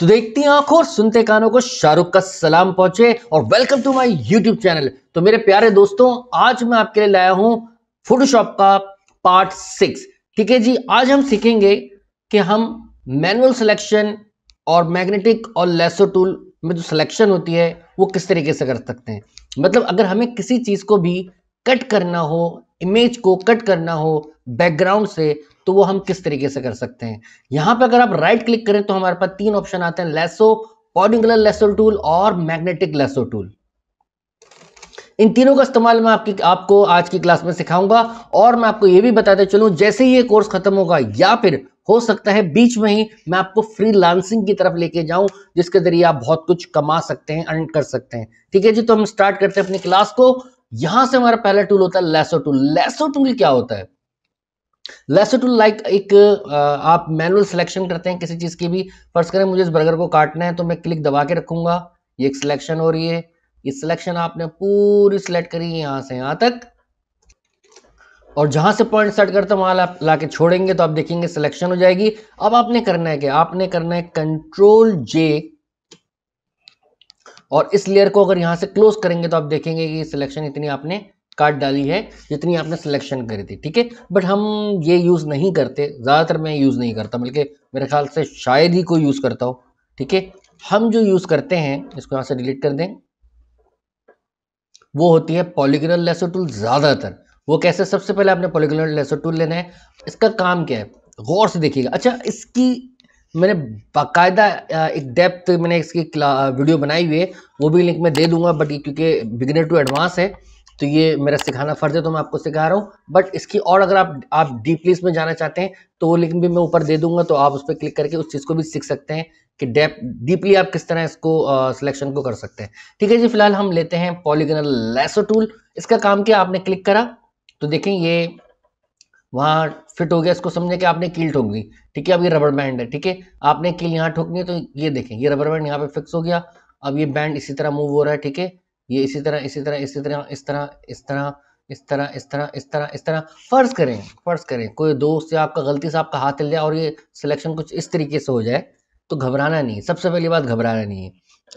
तो देखती आंखों और सुनते कानों को शाहरुख का सलाम पहुंचे और welcome to my YouTube channel तो मेरे प्यारे दोस्तों आज मैं आपके लिए लाया हूं फोटोशॉप का पार्ट सिक्स ठीक है जी आज हम सीखेंगे कि हम मैनुअल सिलेक्शन और मैग्नेटिक और लेसो टूल में जो सिलेक्शन होती है वो किस तरीके से कर सकते हैं मतलब अगर हमें किसी चीज़ को भी कट करना हो इमेज को कट करना हो बैकग्राउंड से तो वो हम किस तरीके से कर सकते हैं यहां पर अगर आप राइट क्लिक करें तो हमारे पास तीन ऑप्शन आते हैं लेसो पॉडिंगुलर लेसो टूल और मैग्नेटिक लेसो टूल इन तीनों का इस्तेमाल मैं आपकी आपको आज की क्लास में सिखाऊंगा और मैं आपको यह भी बताते चलूं जैसे ही ये कोर्स खत्म होगा या फिर हो सकता है बीच में ही मैं आपको फ्रीलांसिंग की तरफ लेके जाऊं जिसके जरिए आप बहुत कुछ कमा सकते हैं अर्न कर सकते हैं ठीक है जी तो हम स्टार्ट करते हैं अपनी क्लास को यहां से हमारा पहला टूल होता है लेसो टूल लेसो टूल क्या होता है लेसर टू लाइक एक आप मैनुअल सिलेक्शन करते हैं किसी चीज़ की भी फर्ज करें मुझे इस बर्गर को काटना है तो मैं क्लिक दबा के रखूंगा ये एक सिलेक्शन हो रही है ये सिलेक्शन आपने पूरी सिलेक्ट करी है यहाँ से यहाँ तक और जहाँ से पॉइंट सेट करते हैं वहाँ ला के छोड़ेंगे तो आप देखेंगे सिलेक्शन हो जाएगी अब आपने करना है क्या आपने करना है कंट्रोल जे और इस लेयर को अगर यहाँ से क्लोज करेंगे तो आप देखेंगे कि सिलेक्शन इतनी आपने काट डाली है जितनी आपने सिलेक्शन करी थी ठीक है बट हम ये यूज़ नहीं करते ज़्यादातर मैं यूज़ नहीं करता बल्कि मेरे ख्याल से शायद ही कोई यूज़ करता हो ठीक है हम जो यूज़ करते हैं इसको यहाँ से डिलीट कर दें वो होती है पॉलिकुलर लेसो टूल ज़्यादातर वो कैसे सबसे पहले आपने पॉलिकुलर लेसो टूल लेना है इसका काम क्या है गौर से देखिएगा अच्छा इसकी मैंने बाकायदा एक डेप्थ मैंने इसकी वीडियो बनाई हुई है वो भी लिंक मैं दे दूंगा बट क्योंकि बिगनर टू एडवांस है तो ये मेरा सिखाना फ़र्ज है तो मैं आपको सिखा रहा हूँ बट इसकी और अगर आप आप डीपली इसमें जाना चाहते हैं तो वो लिंक भी मैं ऊपर दे दूंगा तो आप उस पर क्लिक करके उस चीज़ को भी सीख सकते हैं कि डेप डीपली आप किस तरह इसको सिलेक्शन को कर सकते हैं ठीक है जी फिलहाल हम लेते हैं पॉलीगनल लेसो टूल इसका काम क्या आपने क्लिक करा तो देखें ये वहाँ फिट हो गया इसको समझे कि आपने कील ठोक दी ठीक है अब ये रबर बैंड है ठीक है आपने कील यहाँ ठोकनी है तो ये देखें ये रबर बैंड यहाँ पे फिक्स हो गया अब ये बैंड इसी तरह मूव हो रहा है ठीक है ये इसी तरह इसी तरह इसी तरह इस तरह इस तरह इस तरह इस तरह इस तरह इस तरह फ़र्ज़ करें फ़र्ज़ करें कोई दोस्त या आपका गलती से आपका हाथ हिल जाए और ये सिलेक्शन कुछ इस तरीके से हो जाए तो घबराना नहीं सबसे पहली बात घबराना नहीं है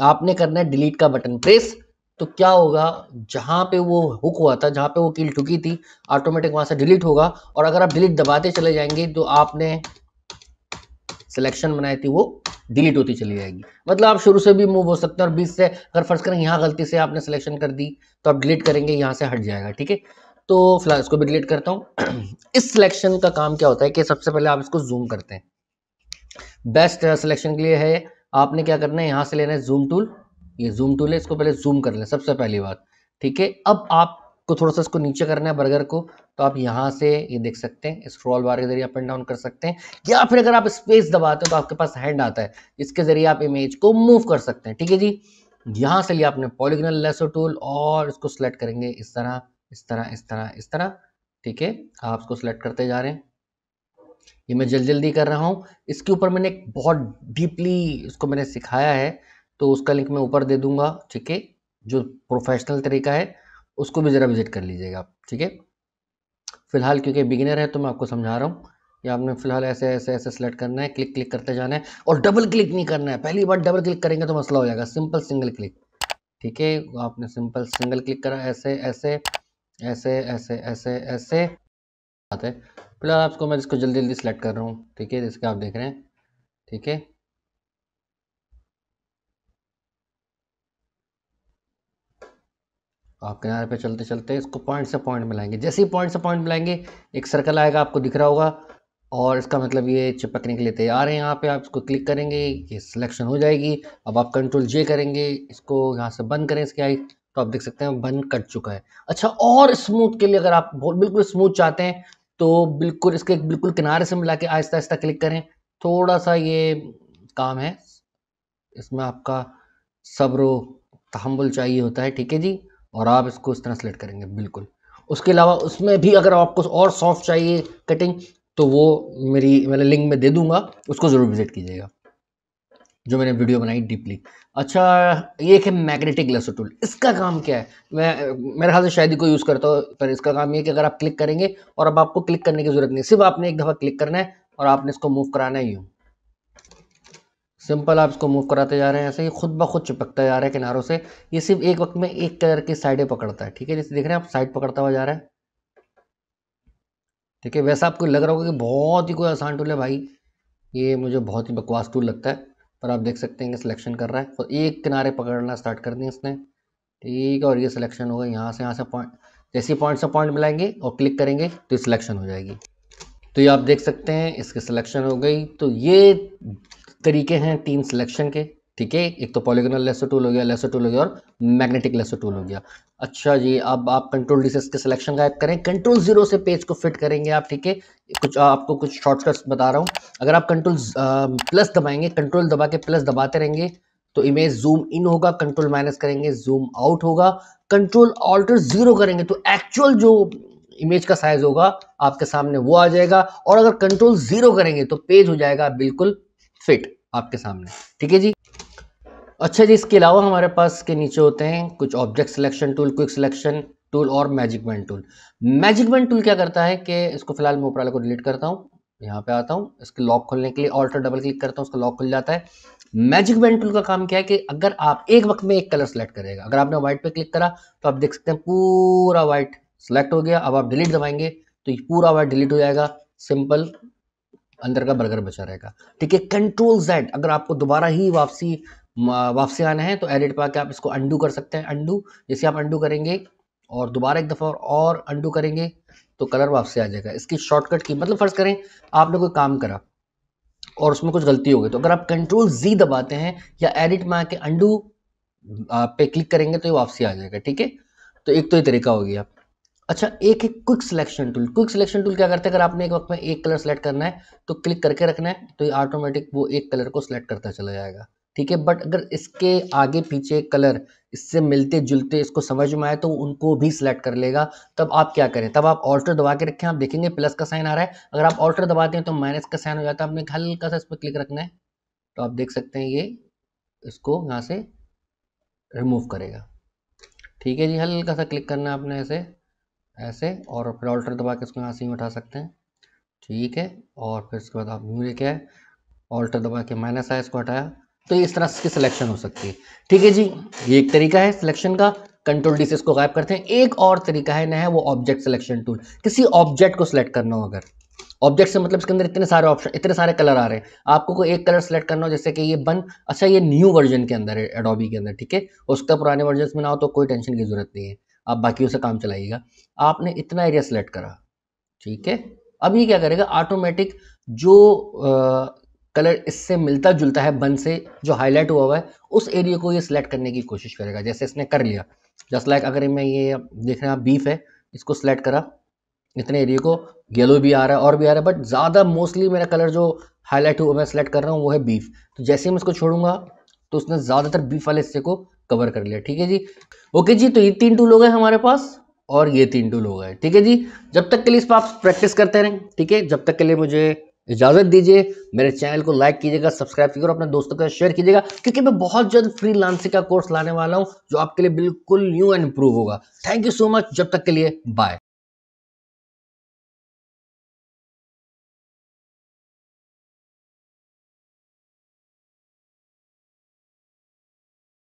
आपने करना है डिलीट का बटन प्रेस तो क्या होगा जहाँ पे वो हुक हुआ था जहाँ पे वो कील ठुकी थी ऑटोमेटिक वहाँ से डिलीट होगा और अगर आप डिलीट दबाते चले जाएंगे तो आपने सिलेक्शन बनाई थी वो डिलीट होती चली जाएगी मतलब आप शुरू से भी मूव हो सकते हैं और बीस से अगर फर्ज करें यहाँ गलती से आपने सिलेक्शन कर दी तो आप डिलीट करेंगे यहाँ से हट जाएगा ठीक है तो फिलहाल इसको भी डिलीट करता हूँ इस सिलेक्शन का काम क्या होता है कि सबसे पहले आप इसको जूम करते हैं बेस्ट सिलेक्शन uh, के लिए है आपने क्या करना है यहाँ से लेना है जूम टूल ये जूम टूल है इसको पहले जूम कर लें सबसे पहली बात ठीक है अब आप को थोड़ा सा इसको नीचे करना है बर्गर को तो आप यहाँ से ये देख सकते हैं स्क्रॉल बार के जरिए अप एंड डाउन कर सकते हैं या फिर अगर आप स्पेस दबाते हो तो आपके पास हैंड आता है इसके जरिए आप इमेज को मूव कर सकते हैं ठीक है जी यहाँ से लिए आपने पॉलीगनल लेसो टूल और इसको सिलेक्ट करेंगे इस तरह इस तरह इस तरह इस तरह ठीक है आप इसको सिलेक्ट करते जा रहे हैं ये मैं जल्दी जल्दी कर रहा हूँ इसके ऊपर मैंने बहुत डीपली इसको मैंने सिखाया है तो उसका लिंक मैं ऊपर दे दूंगा ठीक है जो प्रोफेशनल तरीका है उसको भी ज़रा विज़िट कर लीजिएगा आप ठीक है फ़िलहाल क्योंकि बिगिनर है तो मैं आपको समझा रहा हूँ या आपने फिलहाल ऐसे ऐसे ऐसे सेलेक्ट करना है क्लिक क्लिक करते जाना है और डबल क्लिक नहीं करना है पहली बार डबल क्लिक करेंगे तो मसला हो जाएगा सिंपल सिंगल क्लिक ठीक है आपने सिंपल सिंगल क्लिक करा ऐसे ऐसे ऐसे ऐसे ऐसे ऐसे आते फिलहाल आपको मैं इसको जल्दी जल्दी सेलेक्ट कर रहा हूँ ठीक है जिसके आप देख रहे हैं ठीक है आप किनारे पे चलते चलते इसको पॉइंट से पॉइंट मिलाएंगे जैसे ही पॉइंट से पॉइंट मिलाएंगे एक सर्कल आएगा आपको दिख रहा होगा और इसका मतलब ये चिपकने के लिए तैयार है यहाँ पे आप इसको क्लिक करेंगे ये सिलेक्शन हो जाएगी अब आप कंट्रोल जे करेंगे इसको यहाँ से बंद करें इसकी आई तो आप देख सकते हैं बंद कट चुका है अच्छा और स्मूथ के लिए अगर आप बिल्कुल स्मूथ चाहते हैं तो बिल्कुल इसके बिल्कुल किनारे से मिला के आहिस्ता आहिस्ता क्लिक करें थोड़ा सा ये काम है इसमें आपका सब्र तहम्बुल चाहिए होता है ठीक है जी और आप इसको इस तरह सेलेक्ट करेंगे बिल्कुल उसके अलावा उसमें भी अगर आपको और सॉफ्ट चाहिए कटिंग तो वो मेरी मैंने लिंक में दे दूंगा उसको ज़रूर विज़िट कीजिएगा जो मैंने वीडियो बनाई डीपली अच्छा ये है मैग्नेटिक लेसर टूल इसका काम क्या है मैं मेरे ख्याल से शायद ही कोई यूज़ करता हो पर इसका काम ये कि अगर आप क्लिक करेंगे और अब आपको क्लिक करने की ज़रूरत नहीं सिर्फ आपने एक दफ़ा क्लिक करना है और आपने इसको मूव कराना है यूँ सिंपल आप इसको मूव कराते जा रहे हैं ऐसे ही खुद ब खुद चिपकता जा रहा है किनारों से ये सिर्फ एक वक्त में एक कलर की साइडें पकड़ता है ठीक है जैसे देख रहे हैं आप साइड पकड़ता हुआ जा रहा है ठीक है वैसा आपको लग रहा होगा कि बहुत ही कोई आसान टूल है भाई ये मुझे बहुत ही बकवास टूल लगता है पर आप देख सकते हैं कि सिलेक्शन कर रहा है और एक किनारे पकड़ना स्टार्ट कर दिया इसने ठीक है और ये सिलेक्शन होगा यहाँ से यहाँ से पॉइंट जैसे पॉइंट से पॉइंट मिलाएंगे और क्लिक करेंगे तो सिलेक्शन हो जाएगी तो ये आप देख सकते हैं इसकी सिलेक्शन हो गई तो ये तरीके हैं तीन सिलेक्शन के ठीक है एक तो पॉलीगोनल लेसो टूल हो गया लेसो टूल हो गया और मैग्नेटिक लेसो टूल हो गया अच्छा जी अब आप कंट्रोल डिसेस के सिलेक्शन सिलेक्शन गायब करें कंट्रोल जीरो से पेज को फिट करेंगे आप ठीक है कुछ आपको कुछ शॉर्टकट्स बता रहा हूँ अगर आप कंट्रोल प्लस दबाएंगे कंट्रोल दबा के प्लस दबाते रहेंगे तो इमेज जूम इन होगा कंट्रोल माइनस करेंगे जूम आउट होगा कंट्रोल ऑल्टर जीरो करेंगे तो एक्चुअल जो इमेज का साइज होगा आपके सामने वो आ जाएगा और अगर कंट्रोल जीरो करेंगे तो पेज हो जाएगा बिल्कुल फिट आपके सामने ठीक है जी अच्छा जी इसके अलावा हमारे पास के नीचे होते हैं कुछ object selection tool quick selection tool और magic band tool magic band tool क्या करता है कि इसको फिलहाल मैं ऊपर को डिलीट करता हूँ यहाँ पे आता हूँ इसके लॉक खोलने के लिए ऑल्टर डबल क्लिक करता हूँ उसका लॉक खुल जाता है मैजिक बैंड टूल का काम क्या है कि अगर आप एक वक्त में एक कलर सेलेक्ट करेगा अगर आपने व्हाइट पे क्लिक करा तो आप देख सकते हैं पूरा व्हाइट सेलेक्ट हो गया अब आप डिलीट दबाएंगे तो पूरा व्हाइट डिलीट हो जाएगा सिंपल अंदर का बर्गर बचा रहेगा ठीक है कंट्रोल जेड अगर आपको दोबारा ही वापसी वापसी आना है तो एडिट पर आके आप इसको अंडू कर सकते हैं अंडू जैसे आप अंडू करेंगे और दोबारा एक दफ़ा और अंडू करेंगे तो कलर वापसी आ जाएगा इसकी शॉर्टकट की मतलब फ़र्ज़ करें आपने कोई काम करा और उसमें कुछ गलती हो गई तो अगर आप कंट्रोल जी दबाते हैं या एडिट में आके अंडू पे क्लिक करेंगे तो ये वापसी आ जाएगा ठीक है तो एक तो ये तरीका हो गया अच्छा एक है quick selection tool quick selection tool क्या करते हैं अगर आपने एक वक्त में एक कलर सेलेक्ट करना है तो क्लिक करके रखना है तो ये ऑटोमेटिक वो एक कलर को सिलेक्ट करता चला जाएगा ठीक है बट अगर इसके आगे पीछे कलर इससे मिलते जुलते इसको समझ में आए तो उनको भी सिलेक्ट कर लेगा तब आप क्या करें तब आप ऑल्टर दबा के रखें आप देखेंगे प्लस का साइन आ रहा है अगर आप ऑल्टर दबाते हैं तो माइनस का साइन हो जाता है आपने हल्का सा इस पर क्लिक रखना है तो आप देख सकते हैं ये इसको यहाँ से रिमूव करेगा ठीक है जी हल्का सा क्लिक करना है आपने ऐसे ऐसे और फिर ऑल्टर दबा के इसको यहाँ से ही उठा सकते हैं ठीक है और फिर इसके बाद आप ये क्या है ऑल्टर दबा के माइनस आया इसको हटाया तो इस तरह इसकी सिलेक्शन हो सकती है ठीक है जी ये एक तरीका है सिलेक्शन का कंट्रोल डी से इसको गायब करते हैं एक और तरीका है ना है वो ऑब्जेक्ट सिलेक्शन टूल किसी ऑब्जेक्ट को सिलेक्ट करना हो अगर ऑब्जेक्ट से मतलब इसके अंदर इतने सारे ऑप्शन इतने सारे कलर आ रहे हैं आपको कोई एक कलर सेलेक्ट करना हो जैसे कि ये बन अच्छा ये न्यू वर्जन के अंदर है एडोबी के अंदर ठीक है उसका पुराने वर्जन में ना हो तो कोई टेंशन की जरूरत नहीं है आप बाकी से काम चलाइएगा आपने इतना एरिया सेलेक्ट करा ठीक है अब ये क्या करेगा ऑटोमेटिक जो आ, कलर इससे मिलता जुलता है बन से जो हाईलाइट हुआ हुआ है उस एरिया को ये सिलेक्ट करने की कोशिश करेगा जैसे इसने कर लिया जस्ट लाइक अगर मैं ये देख रहे हैं बीफ है इसको सिलेक्ट करा इतने एरिया को येलो भी आ रहा है और भी आ रहा है बट ज़्यादा मोस्टली मेरा कलर जो हाईलाइट हुआ मैं सिलेक्ट कर रहा हूँ वो है बीफ तो जैसे ही मैं इसको छोड़ूंगा तो उसने ज़्यादातर बीफ वाले हिस्से को कवर कर लिया ठीक है जी ओके जी तो ये तीन टूल हो गए हमारे पास और ये तीन टूल हो गए ठीक है जी जब तक के लिए इस पर आप प्रैक्टिस करते रहें ठीक है जब तक के लिए मुझे इजाजत दीजिए मेरे चैनल को लाइक कीजिएगा सब्सक्राइब कीजिएगा और अपने दोस्तों के साथ शेयर कीजिएगा क्योंकि मैं बहुत जल्द फ्री लांसिंग का कोर्स लाने वाला हूँ जो आपके लिए बिल्कुल न्यू एंड इम्प्रूव होगा थैंक यू सो मच जब तक के लिए बाय